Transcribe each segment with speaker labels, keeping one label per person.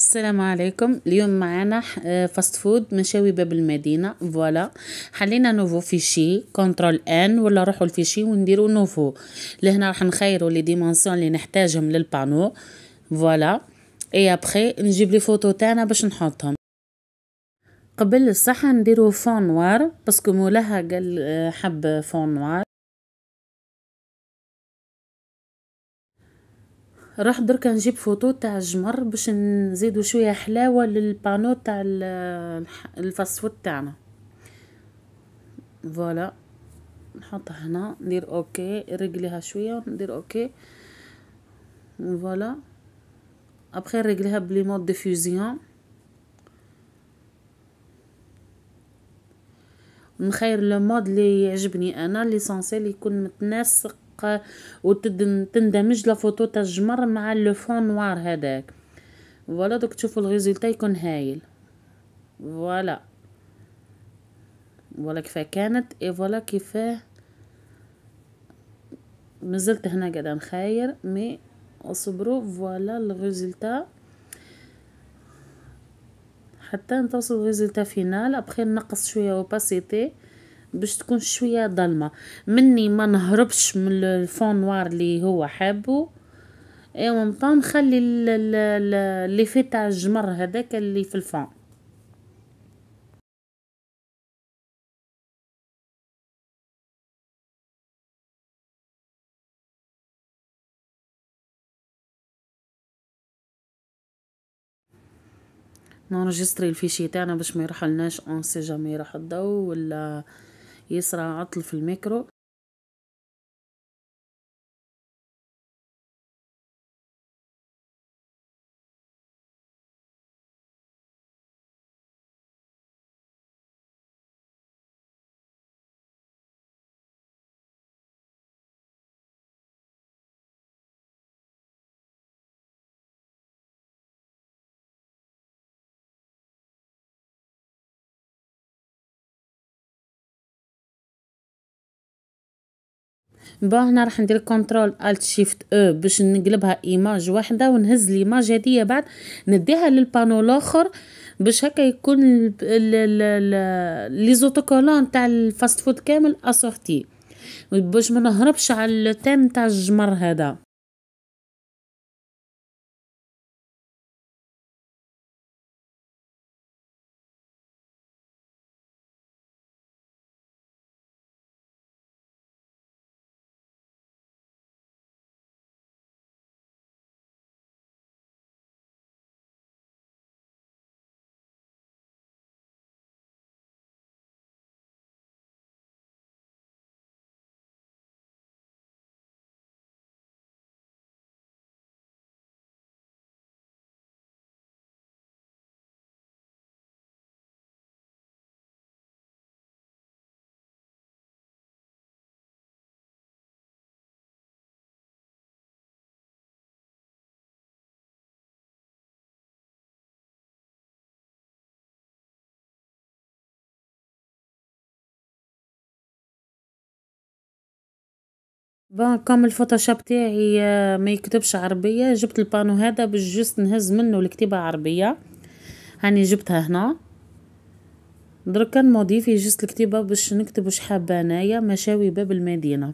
Speaker 1: السلام عليكم اليوم معنا
Speaker 2: فاست آه، فود مشاوي باب المدينه فوالا حلينا نوفو فيشي كنترول ان ولا روحو الفيشي ونديرو نوفو لهنا راح نخيرو لي ديمونسيون اللي نحتاجهم للبانو فوالا اي ابخي نجيب لي فوتو تاعنا باش نحطهم قبل الصحة نديرو فون نوار باسكو مولاها قال آه، حب فون نوار راح دركا نجيب فوتو تاع الجمر باش نزيدو شويه حلاوه للبانو تاع الفاسفود تاعنا فوالا نحط هنا ندير اوكي رجليها شويه ندير اوكي فوالا ابخي رجليها بلي مود ديفوزيون نخير لو مود اللي يعجبني انا ليسونسيل يكون متناسق تبقى وتندمج لفوتو الجمر مع لو فون نوار هذاك فوالا دوك تشوفوا الريزلت يكون هايل فوالا فوالا كيفاه كانت اي فوالا كيفاه مازلت هنا قاعده نخاير مي اصبروا فوالا الريزلت حتى نتوصل للريزلتا فينال ابخي نقص شويه اوباسيتي باش تكون شويه ظلمه مني ما نهربش من الفون نوار اللي هو حابه اي ومطام نخلي اللي فيه تاع الجمر هذاك اللي في الفون
Speaker 1: نونجستري الفيشي تاعنا باش ما يروحلناش اون سي جامي راح الضو ولا يصرى عطل في الميكرو با هنا راح ندير كونترول الت شيفت او e باش نقلبها
Speaker 2: ايماج واحده ونهز ليماج هذه بعد نديها للبانو الاخر باش هكا يكون لي زوتوكولون تاع الفاست فود كامل اسورتي
Speaker 1: باش ما نهربش على التام تاع الجمر هذا بون كوم الفوتوشوب تاعي ما يكتبش عربيه
Speaker 2: جبت البانو هذا باش جست نهز منه الكتابه عربيه هاني جبتها هنا دركا نموديفي جست الكتابه باش نكتب واش حابه انايا مشاوي
Speaker 1: باب المدينه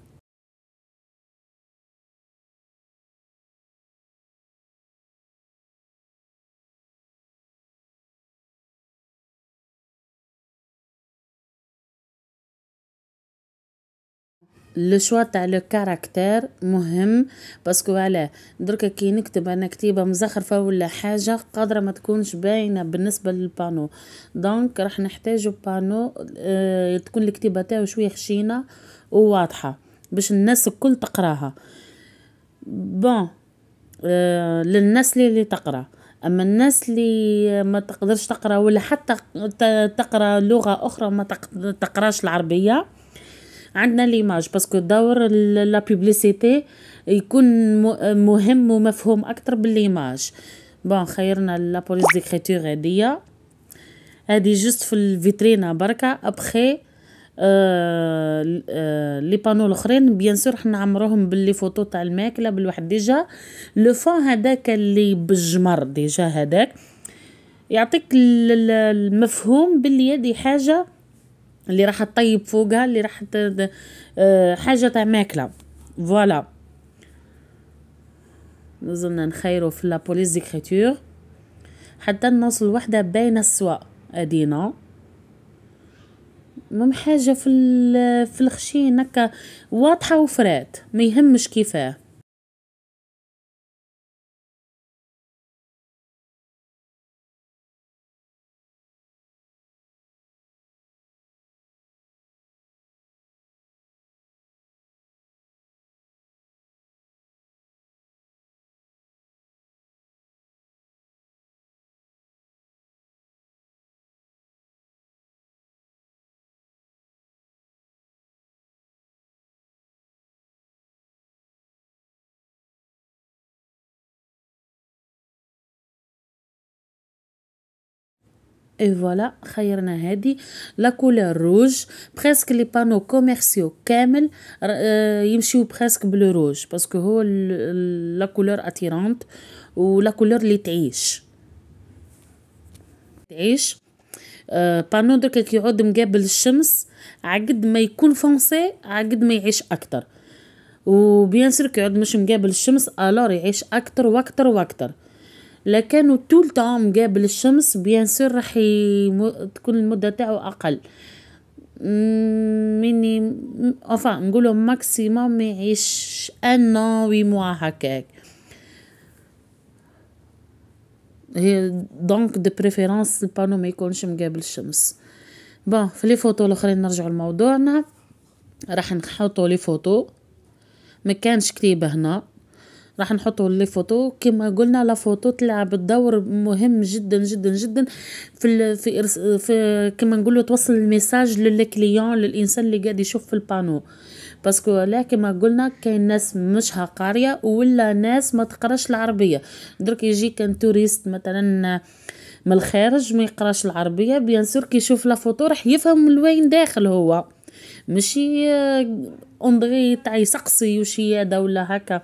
Speaker 1: لو شوا تاع لو كاركتير مهم باسكو علاه دركا كي
Speaker 2: نكتب انا كتيبه مزخرفه ولا حاجه قادره ما تكونش باينه بالنسبه للبانو دونك راح نحتاجو بانو اه تكون الكتيبه تاعو شويه خشينه وواضحه باش الناس الكل تقراها بون اه للناس اللي, اللي تقرا اما الناس اللي ما تقدرش تقرا ولا حتى تقرا لغه اخرى ما تقراش العربيه عندنا ليماج باسكو دور لا بوبليسيتي يكون مهم ومفهوم اكثر بالليماج بون خيرنا لا بوليس ديكريتور هادية هادي جوست في الفيترينا بركة ابخي آه لي بانو آه، الاخرين بيان سور حنا نعمروهم باللي فوتو تاع الماكله بالواحد ديجا لو فون هذاك اللي بالجمر ديجا هذاك يعطيك المفهوم باللي هذه حاجه اللي راح تطيب فوقها اللي راح آه، حاجه تاع ماكله فوالا نزلنا نخيرو في لابوليس ديكريتور حتى نوصل وحده بين السوا ادينا مهم حاجه في في الخشين هكا
Speaker 1: واضحه وفرات ما يهمش كيفاه اي
Speaker 2: فوالا خيرنا هذه لا كولور روج بريسك لي بانو كوميرسيو كامل آه، يمشيو بريسك بلو روج باسكو هو لا كولور اتيرانت ولا كولور اللي تعيش تعيش بانو دوك كي يعود مقابل الشمس عقد ما يكون فونسي عقد ما يعيش اكتر وبيان سير كيعود مش مقابل الشمس الور يعيش اكتر واكثر واكثر لكانوا طول طعام مقابل الشمس بيان سور راح تكون المدة تاعو أقل مني اوفا نقولوا ماكسيموم ما يعيش أن وي موا هكاك هي دونك دي بريفيرونس البانو ما يكونش مقابل الشمس بون في لي فوتو الاخرين نرجعوا لموضوعنا راح نحطوا لي فوتو ما كانش كتيبه هنا راح نحطه فوتو كما قلنا فوتو تلعب الدور مهم جدا جدا جدا في ال في, في كما نقولوا توصل الميساج للكليون للانسان اللي قاعد يشوف في البانو باسكو لا كما قلنا كاين ناس مش قاريه ولا ناس ما تقراش العربيه درك يجي كان توريست مثلا من الخارج ما يقراش العربيه بيان سور كي يشوف لا فوتو راح يفهم وين داخل هو ماشي اندغي تاع يسقسي وشي ولا هكا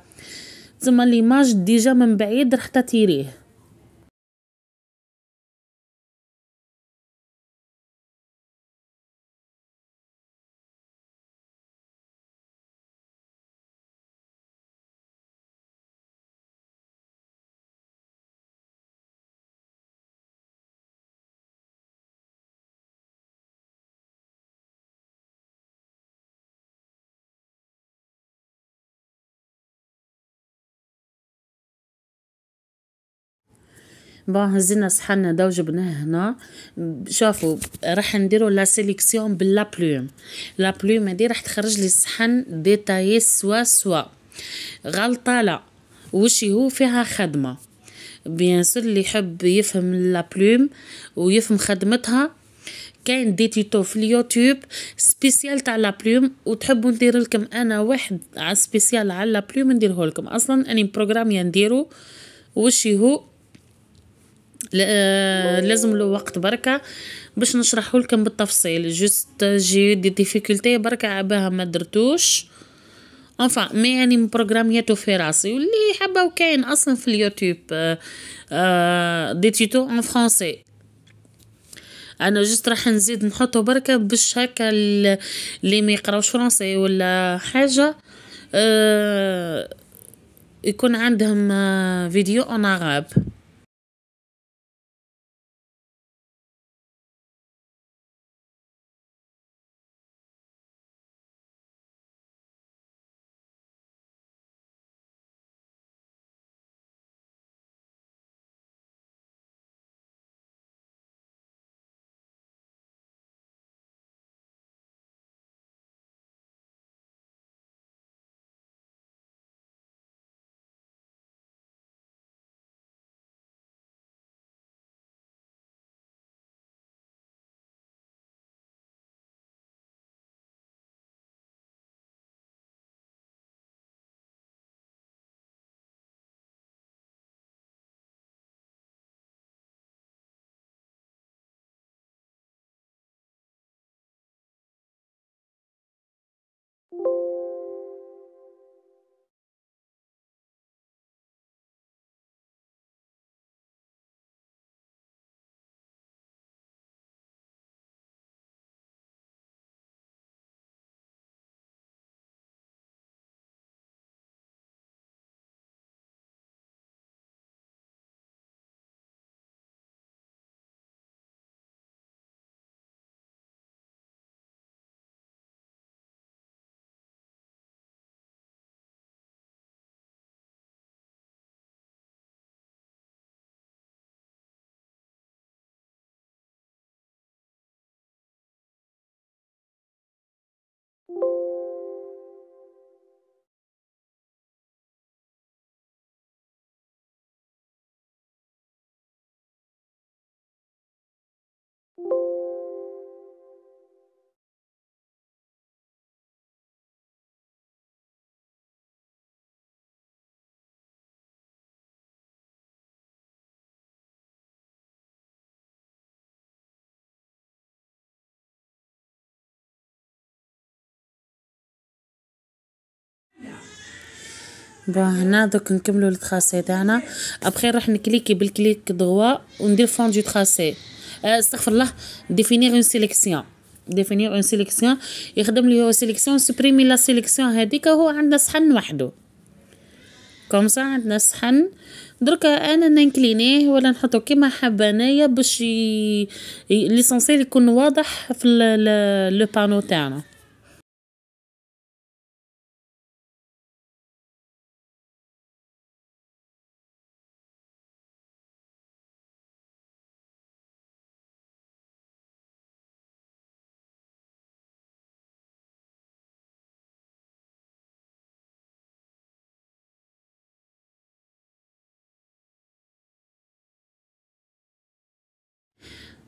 Speaker 2: تما ليماج ديجا من
Speaker 1: بعيد راح تتيريه با هزينا صحنا دو جبناه هنا
Speaker 2: شافوا راح نديرو لا سيليكسيون باللا بلوم لا بلوم هذه راح تخرج لي الصحن ديتاي سوا سوا غلطه لا وشي هو فيها خدمه بيان سور اللي يحب يفهم لا بلوم ويفهم خدمتها كاين دي تيتو في اليوتيوب سبيسيال تاع لا بلوم وتحبوا ندير لكم انا واحد على سبيسيال على لا بلوم نديره لكم اصلا اني بروغرام يا نديرو وشي هو آه، لازم له وقت بركة باش نشرحه لكم بالتفصيل جست جي دي ديفيكولتي بركة عباها ما درتوش انفا ما يعني مبروغرامياتو في راسي واللي حابه وكاين اصلا في اليوتيوب دي تيتو ان فرونسي انا جست راح نزيد نحطه بركه باش هكا اللي ما يقراوش فرنسي ولا
Speaker 1: حاجه آه، يكون عندهم فيديو اون عرب بون هنا دوك نكملو التراسي تاعنا
Speaker 2: ابخي راح نكليكي بالكليك دغوا وندير فوندو دو تراسي استغفر الله ديفينير اون سيليكسيون ديفينير اون سيليكسيون يخدم لي هو سيليكسيون سبريمي لا سيليكسيون هذيك هو عندنا صحن وحده كوم سا عندنا صحن دركا انا ننكلينيه ولا نحطو كيما حابه انايا باش ي... ليسونسيل
Speaker 1: يكون واضح في لو بانو تاعنا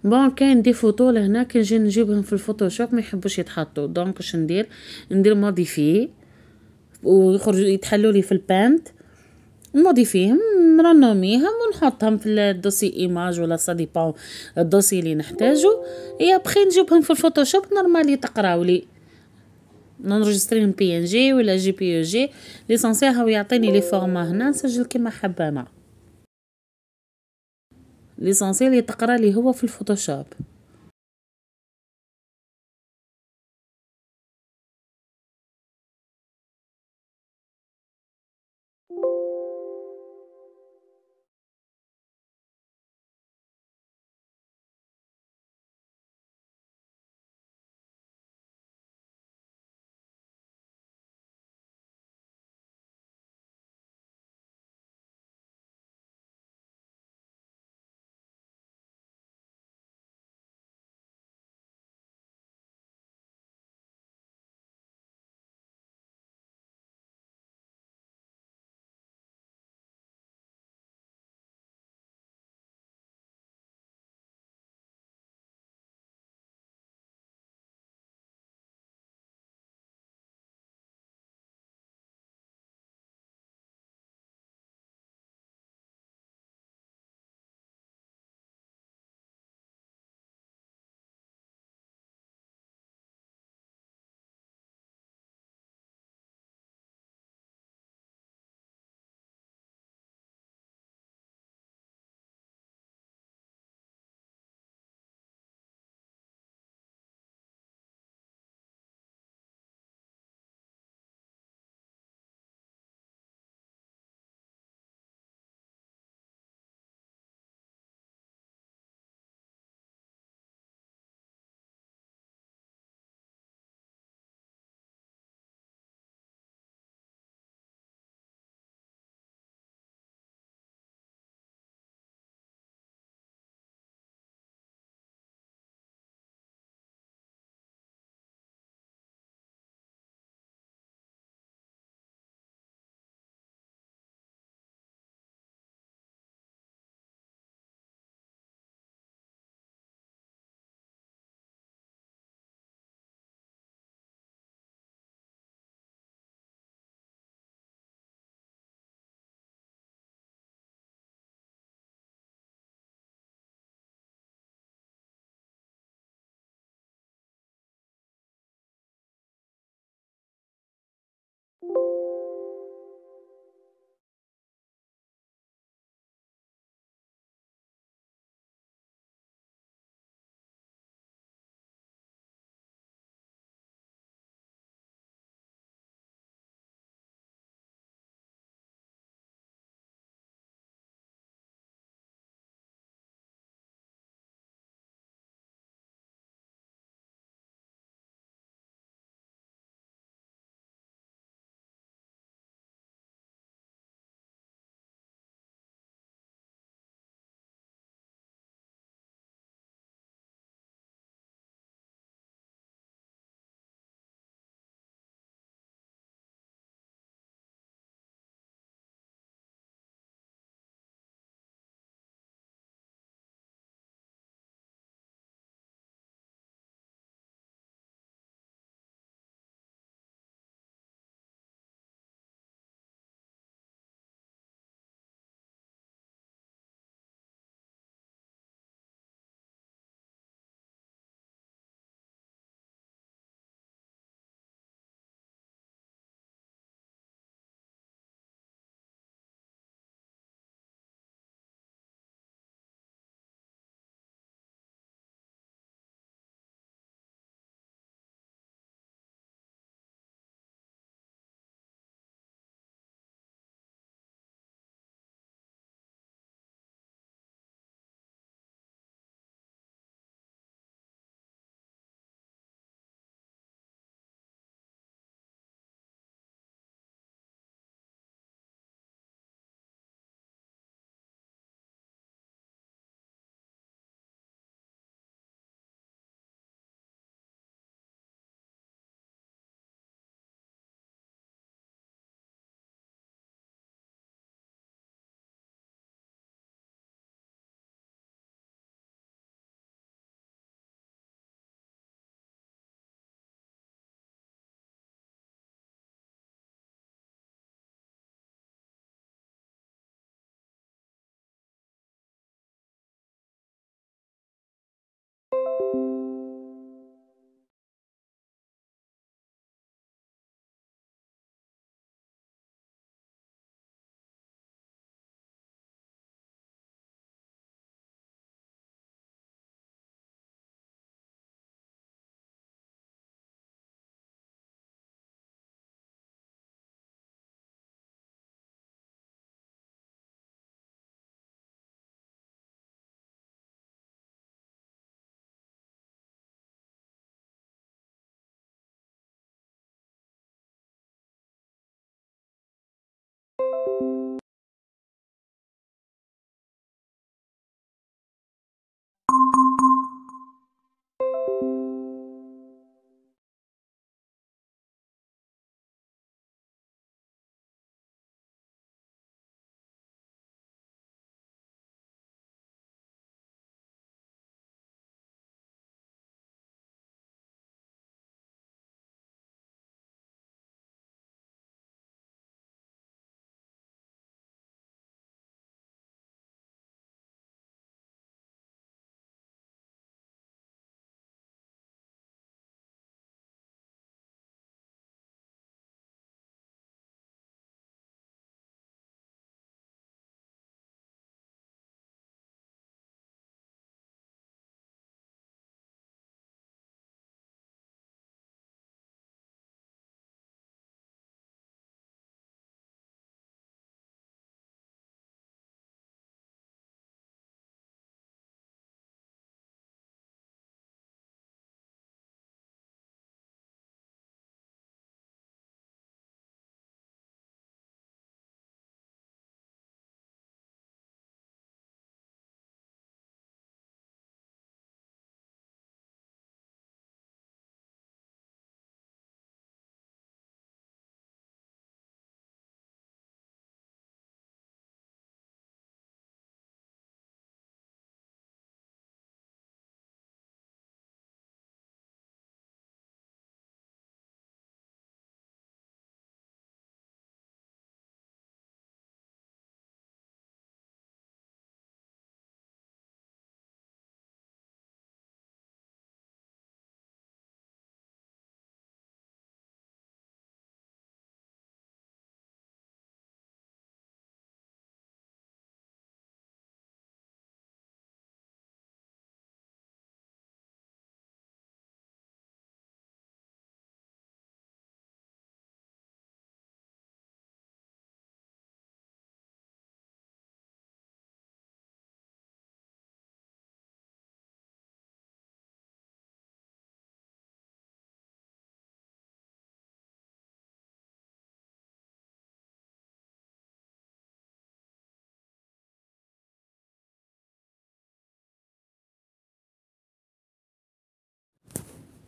Speaker 1: بون كاين دي
Speaker 2: فوتو لهنا كي نجي نجيبهم في الفوتوشوب ما يحبوش يتحطوا دونك واش ندير ندير موديفي ويخرج يتحلوا لي في البانت موديفيهم نرنوميهم ونحطهم في الدوسي ايماج ولا سا بون الدوسي اللي نحتاجو يا بخي نجيبهم في الفوتوشوب نورمال تقراو لي نرجستريهم بي ان جي ولا جي بي او جي ليسونسيال هو يعطيني لي فورما هنا نسجل كيما حابه انا
Speaker 1: ليسونسيال يتقرا لي هو في الفوتوشوب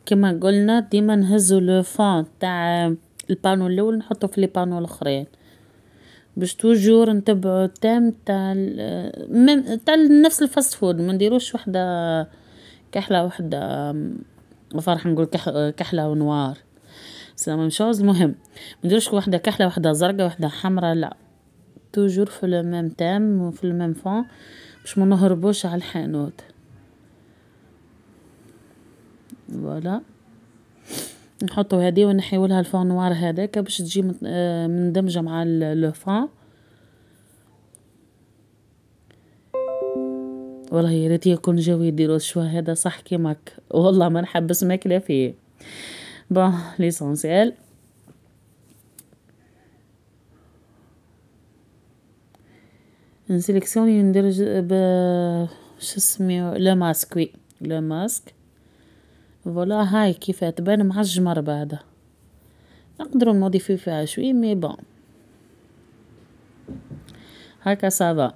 Speaker 1: كما قلنا ديما نهزو لو فون تاع البانو
Speaker 2: الاول نحطو في لي بانو الاخرين باش توجور نتبعو التام تاع من... تاع نفس الفاست فود ما نديروش وحده كحله وحده وفرح نقول كح... كحله ونوار سلام مش المهم ما نديروش وحده كحله وحده زرقاء وحده حمراء لا توجور في لو ميم تام وفي لو ميم فون باش ما نهربوش على الحانوت فوالا نحطو هادي ونحيولها الفون نوار هذاك باش تجي مندمجه آه، مع لو فون والله يا ريت يكون جاو يديرو الشوا هذا صح كيماك والله ما نحبس ماكله فيه بون ليسونسيال نسيليكسيوني ندير ب شو اسمه لو ماسك وي لو ماسك فوالا هاي كيف تبان مع الجمر بعدا نقدروا نموديفيو
Speaker 1: فيها شوي مي بون هكا صافا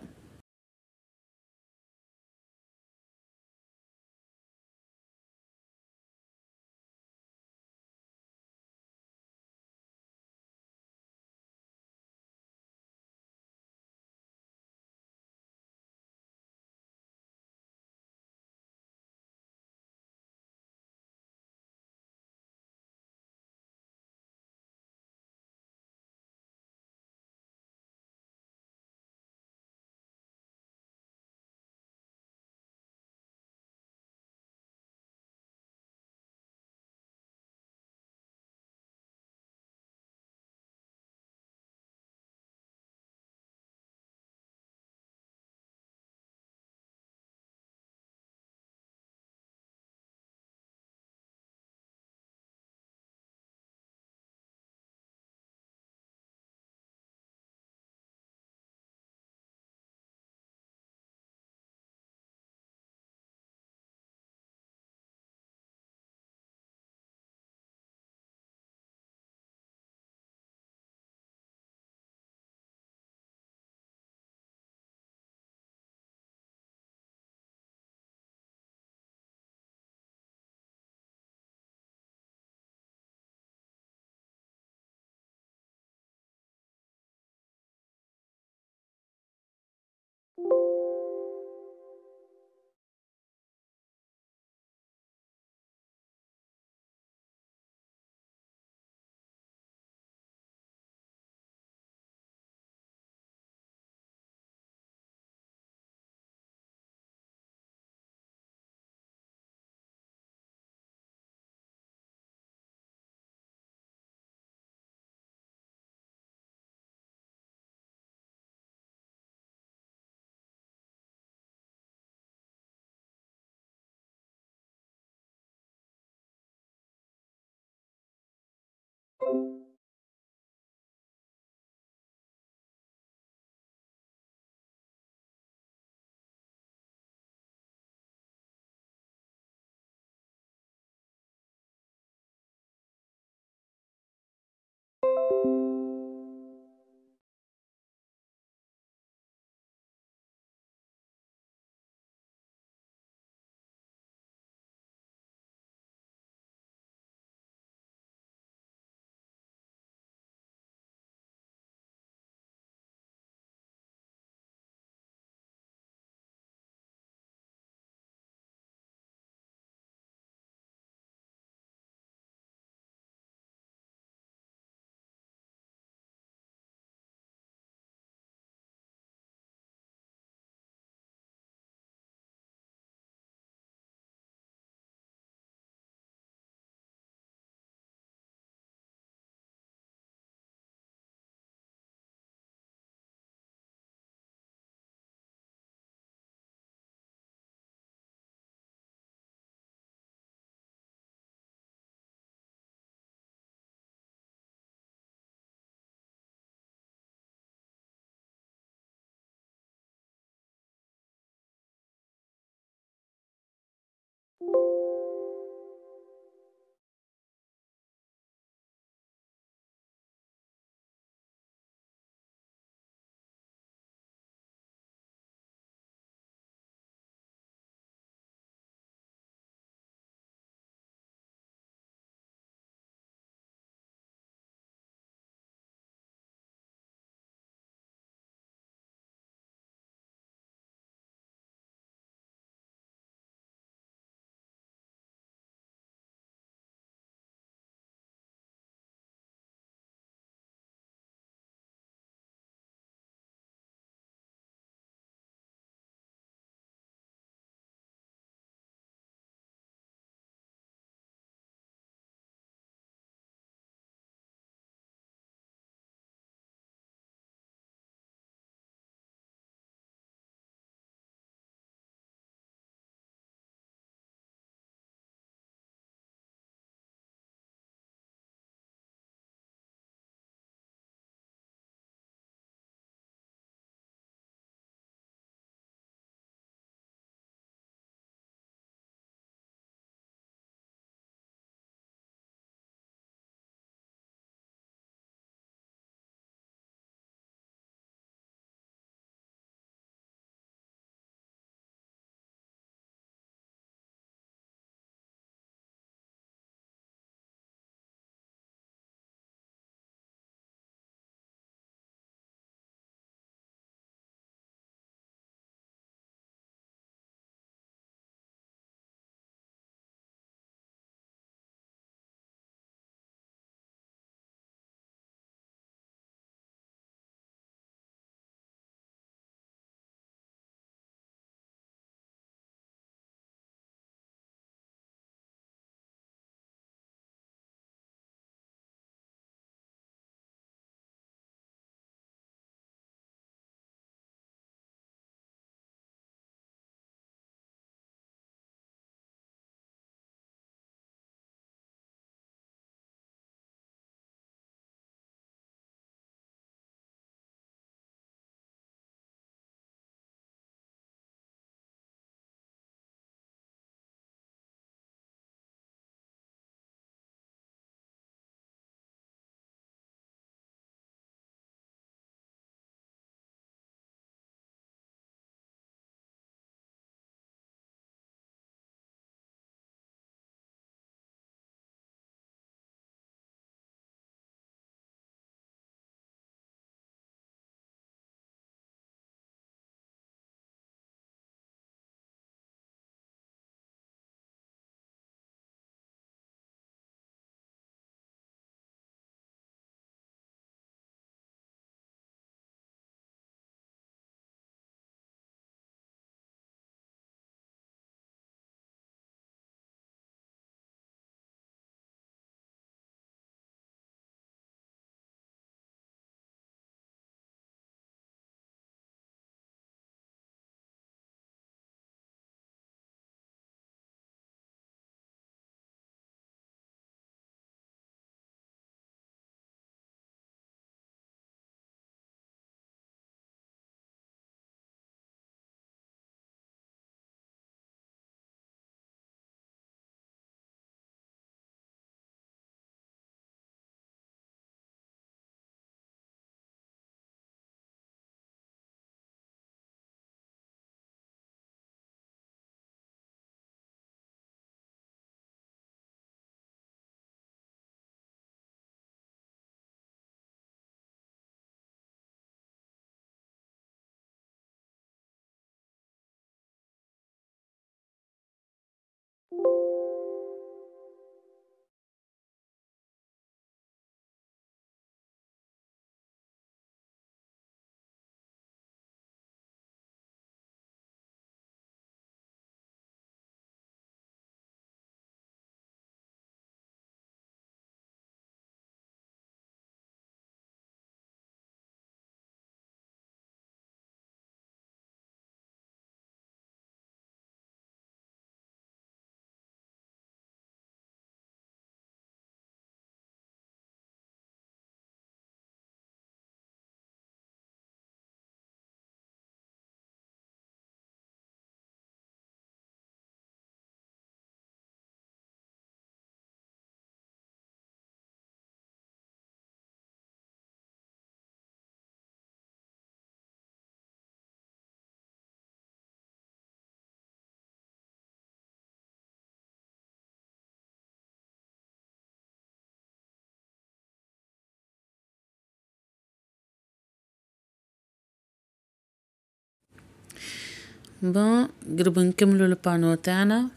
Speaker 1: بون قرب نكملو البانو تاعنا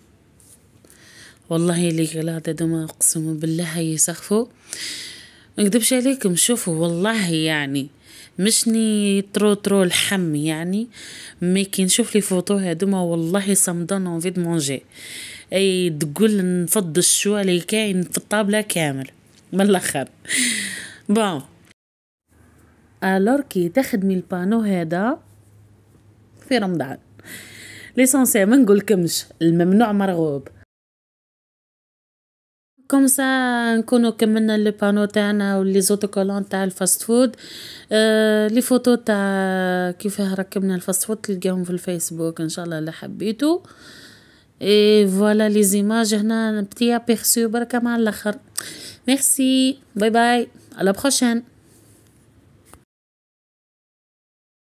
Speaker 1: والله
Speaker 2: لي قلاده دوما اقسم بالله يسخفوا منكدبش عليكم شوفوا والله يعني مشني ترو ترو الحم يعني مي كي نشوف لي فوتو هادوما والله صمدان اونفي دو مونجي اي تقول نفض الشو اللي كاين في الطابله كامل من الاخر بون الور كي تخدمي البانو هذا في رمضان ليسونسي ما نقولكمش الممنوع مرغوب كوم سا نكونو كملنا لي بانو تاعنا ولي زوتوكولون تاع الفاست فود لي فوتو تاع كيفاه ركبنا الفاست فود تلقاهم في الفيسبوك ان شاء الله اللي حبيتو اي فوالا لي زيماج هنا بتي ابيرسو بركه مع الاخر ميرسي باي باي على بروشين